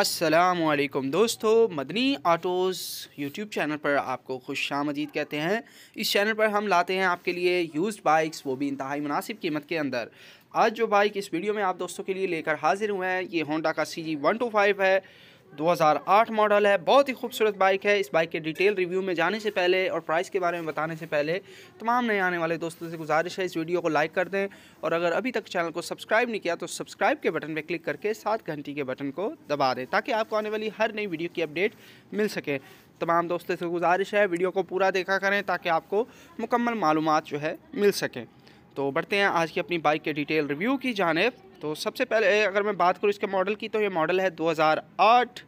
असलकम दोस्तों Madani autos YouTube channel पर आपको खुश आमदीद कहते हैं इस चैनल पर हम लाते हैं आपके लिए यूज़ बाइक्स वो भी इंतहाई मुनासिब कीमत के अंदर आज जो बाइक इस वीडियो में आप दोस्तों के लिए लेकर हाजिर हुए हैं ये होंडा का C G one two five है 2008 मॉडल है बहुत ही खूबसूरत बाइक है इस बाइक के डिटेल रिव्यू में जाने से पहले और प्राइस के बारे में बताने से पहले तमाम नए आने वाले दोस्तों से गुजारिश है इस वीडियो को लाइक कर दें और अगर अभी तक चैनल को सब्सक्राइब नहीं किया तो सब्सक्राइब के बटन पर क्लिक करके सात घंटी के बटन को दबा दें ताकि आपको आने वाली हर नई वीडियो की अपडेट मिल सके तमाम दोस्तों से गुजारिश है वीडियो को पूरा देखा करें ताकि आपको मुकम्मल मालूम जो है मिल सकें तो बढ़ते हैं आज की अपनी बाइक के डिटेल रिव्यू की जानेब तो सबसे पहले अगर मैं बात करूँ इसके मॉडल की तो ये मॉडल है 2008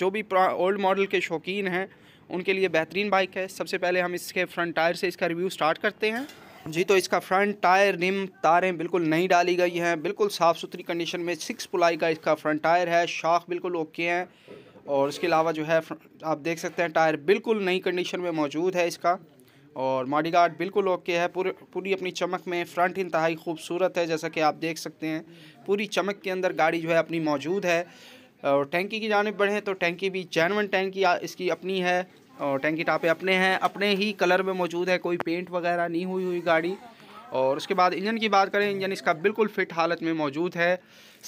जो भी ओल्ड मॉडल के शौकीन हैं उनके लिए बेहतरीन बाइक है सबसे पहले हम इसके फ्रंट टायर से इसका रिव्यू स्टार्ट करते हैं जी तो इसका फ्रंट टायर रिम तारें बिल्कुल नई डाली गई हैं बिल्कुल साफ़ सुथरी कंडीशन में सिक्स पुलाई का इसका फ्रंट टायर है शाख बिल्कुल ओके हैं और इसके अलावा जो है आप देख सकते हैं टायर बिल्कुल नई कंडीशन में मौजूद है इसका और मॉडी गार्ड बिल्कुल ओके है पूरे पूरी अपनी चमक में फ्रंट इंतहाई खूबसूरत है जैसा कि आप देख सकते हैं पूरी चमक के अंदर गाड़ी जो है अपनी मौजूद है और टैंकी की जानब बढ़ें तो टैंकी भी जैनवन टैंकी इसकी अपनी है और टैंकी टापे अपने हैं अपने ही कलर में मौजूद है कोई पेंट वगैरह नहीं हुई हुई गाड़ी और उसके बाद इंजन की बात करें इंजन इसका बिल्कुल फिट हालत में मौजूद है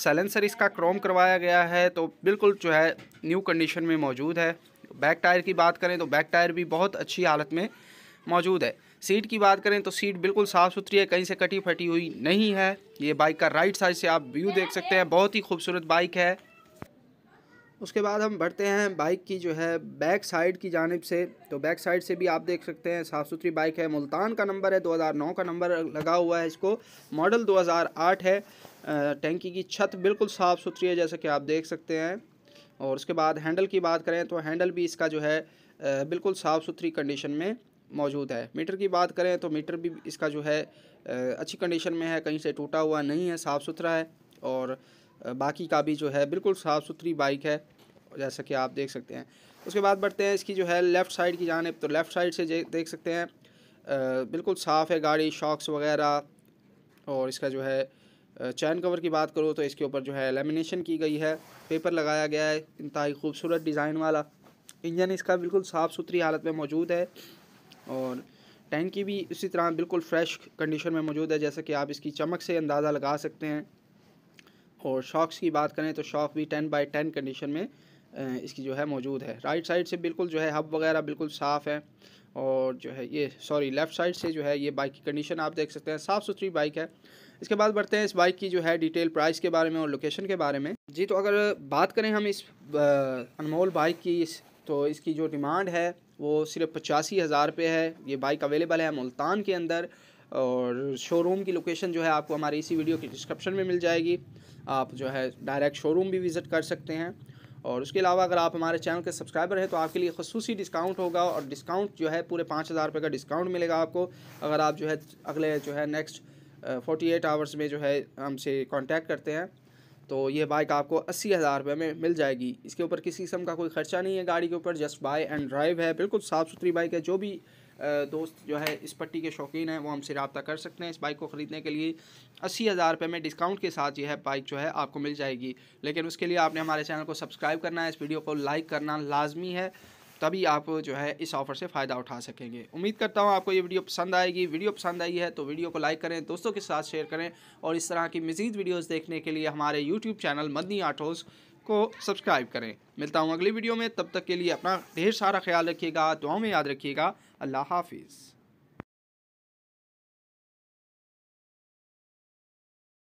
सैलेंसर इसका क्रोम करवाया गया है तो बिल्कुल जो है न्यू कंडीशन में मौजूद है बैक टायर की बात करें तो बैक टायर भी बहुत अच्छी हालत में मौजूद है सीट की बात करें तो सीट बिल्कुल साफ़ सुथरी है कहीं से कटी फटी हुई नहीं है ये बाइक का राइट साइड से आप व्यू देख सकते हैं बहुत ही खूबसूरत बाइक है उसके बाद हम बढ़ते हैं बाइक की जो है बैक साइड की जानब से तो बैक साइड से भी आप देख सकते हैं साफ़ सुथरी बाइक है मुल्तान का नंबर है 2009 का नंबर लगा हुआ है इसको मॉडल 2008 है टैंकी की छत बिल्कुल साफ़ सुथरी है जैसा कि आप देख सकते हैं और उसके बाद हैंडल की बात करें तो हैंडल भी इसका जो है बिल्कुल साफ़ सुथरी कंडीशन में मौजूद है मीटर की बात करें तो मीटर भी इसका जो है अच्छी कंडीशन में है कहीं से टूटा हुआ नहीं है साफ़ सुथरा है और बाकी का भी जो है बिल्कुल साफ़ सुथरी बाइक है जैसा कि आप देख सकते हैं उसके बाद बढ़ते हैं इसकी जो है लेफ़्ट साइड की जानब तो लेफ़्ट साइड से देख सकते हैं बिल्कुल साफ़ है गाड़ी शॉक्स वगैरह और इसका जो है चैन कवर की बात करो तो इसके ऊपर जो है लेमिनेशन की गई है पेपर लगाया गया है इंतहाई खूबसूरत डिज़ाइन वाला इंजन इसका बिल्कुल साफ़ सुथरी हालत में मौजूद है और टैंक की भी इसी तरह बिल्कुल फ़्रेश कंडीशन में मौजूद है जैसा कि आप इसकी चमक से अंदाज़ा लगा सकते हैं और शॉक्स की बात करें तो शॉक भी टेन बाई टेन कंडीशन में इसकी जो है मौजूद है राइट साइड से बिल्कुल जो है हब वगैरह बिल्कुल साफ़ है और जो है ये सॉरी लेफ़्ट साइड से जो है ये बाइक की कंडीशन आप देख सकते हैं साफ़ सुथरी बाइक है इसके बाद बढ़ते हैं इस बाइक की जो है डिटेल प्राइस के बारे में और लोकेशन के बारे में जी तो अगर बात करें हम इस अनमोल बाइक की इस तो इसकी जो डिमांड है वो सिर्फ पचासी हज़ार पे है ये बाइक अवेलेबल है मुल्तान के अंदर और शोरूम की लोकेशन जो है आपको हमारी इसी वीडियो के डिस्क्रिप्शन में मिल जाएगी आप जो है डायरेक्ट शोरूम भी विज़िट कर सकते हैं और उसके अलावा अगर आप हमारे चैनल के सब्सक्राइबर हैं तो आपके लिए खसूसी डिस्काउंट होगा और डिस्काउंट जो है पूरे पाँच हज़ार रुपये का डिस्काउंट मिलेगा आपको अगर आप जो है अगले जो है नेक्स्ट फोर्टी एट आवर्स में जो है हमसे कॉन्टैक्ट करते हैं तो ये बाइक आपको अस्सी हज़ार रुपये में मिल जाएगी इसके ऊपर किसी किस्म का कोई ख़र्चा नहीं है गाड़ी के ऊपर जस्ट बाय एंड ड्राइव है बिल्कुल साफ़ सुथरी बाइक है जो भी दोस्त जो है इस पट्टी के शौकीन हैं वो हमसे रबता कर सकते हैं इस बाइक को ख़रीदने के लिए अस्सी हज़ार रुपये में डिस्काउंट के साथ यह बाइक जो है आपको मिल जाएगी लेकिन उसके लिए आपने हमारे चैनल को सब्सक्राइब करना है इस वीडियो को लाइक करना लाजमी है तभी आप जो है इस ऑफ़र से फ़ायदा उठा सकेंगे उम्मीद करता हूँ आपको ये वीडियो पसंद आएगी वीडियो पसंद आई है तो वीडियो को लाइक करें दोस्तों के साथ शेयर करें और इस तरह की मज़ीद वीडियोज़ देखने के लिए हमारे यूट्यूब चैनल मदनी आटोज़ को सब्सक्राइब करें मिलता हूँ अगली वीडियो में तब तक के लिए अपना ढेर सारा ख्याल रखिएगा दुआ में याद रखिएगा अल्लाह हाफिज़